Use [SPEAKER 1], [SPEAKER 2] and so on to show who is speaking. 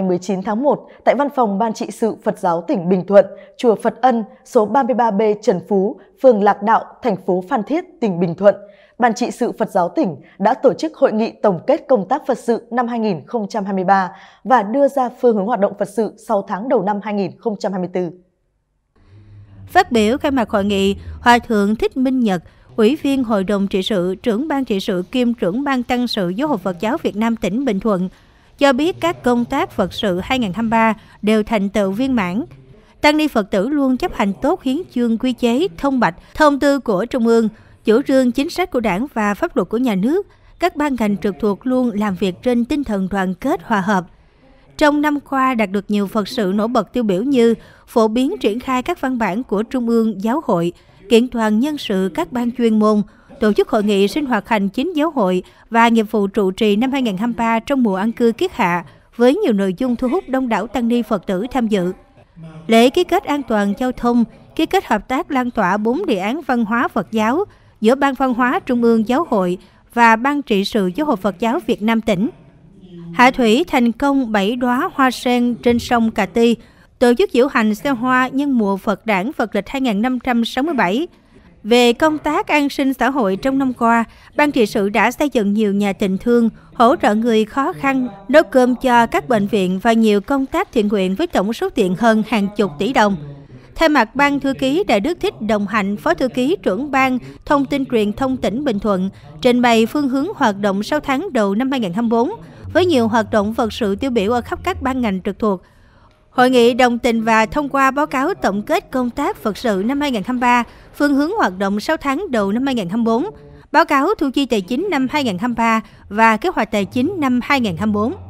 [SPEAKER 1] ngày 19 tháng 1 tại văn phòng Ban trị sự Phật giáo tỉnh Bình Thuận, chùa Phật Ân, số 33B Trần Phú, phường Lạc Đạo, thành phố Phan Thiết, tỉnh Bình Thuận, Ban trị sự Phật giáo tỉnh đã tổ chức hội nghị tổng kết công tác Phật sự năm 2023 và đưa ra phương hướng hoạt động Phật sự 6 tháng đầu năm 2024.
[SPEAKER 2] Phát biểu khai mạc hội nghị, Hòa thượng Thích Minh Nhật, Ủy viên Hội đồng trị sự, trưởng ban trị sự kiêm trưởng ban tăng sự Giáo hội Phật giáo Việt Nam tỉnh Bình Thuận, cho biết các công tác Phật sự 2023 đều thành tựu viên mãn. Tăng ni Phật tử luôn chấp hành tốt hiến chương quy chế, thông bạch, thông tư của Trung ương, chủ trương chính sách của đảng và pháp luật của nhà nước. Các ban ngành trực thuộc luôn làm việc trên tinh thần đoàn kết hòa hợp, trong năm qua đạt được nhiều Phật sự nổi bật tiêu biểu như phổ biến triển khai các văn bản của Trung ương Giáo hội, kiện toàn nhân sự các ban chuyên môn, tổ chức hội nghị sinh hoạt hành chính giáo hội và nghiệp vụ trụ trì năm 2023 trong mùa ăn cư kiết hạ với nhiều nội dung thu hút đông đảo tăng ni Phật tử tham dự. Lễ ký kết an toàn giao thông, ký kết hợp tác lan tỏa 4 đề án văn hóa Phật giáo giữa Ban Văn hóa Trung ương Giáo hội và Ban trị sự Giáo hội Phật giáo Việt Nam tỉnh. Hạ Thủy thành công bảy đóa hoa sen trên sông Cà Ti, tổ chức diễu hành xe hoa nhân mùa Phật đảng Phật lịch 2567 về công tác an sinh xã hội trong năm qua, Ban trị sự đã xây dựng nhiều nhà tình thương, hỗ trợ người khó khăn, nấu cơm cho các bệnh viện và nhiều công tác thiện nguyện với tổng số tiền hơn hàng chục tỷ đồng. Thay mặt Ban Thư ký Đại Đức Thích Đồng hành Phó Thư ký trưởng Ban Thông tin Truyền thông tỉnh Bình Thuận trình bày phương hướng hoạt động 6 tháng đầu năm 2024 với nhiều hoạt động vật sự tiêu biểu ở khắp các ban ngành trực thuộc – Hội nghị đồng tình và thông qua báo cáo tổng kết công tác Phật sự năm 2023, phương hướng hoạt động 6 tháng đầu năm 2024, báo cáo thu chi tài chính năm 2023 và kế hoạch tài chính năm 2024.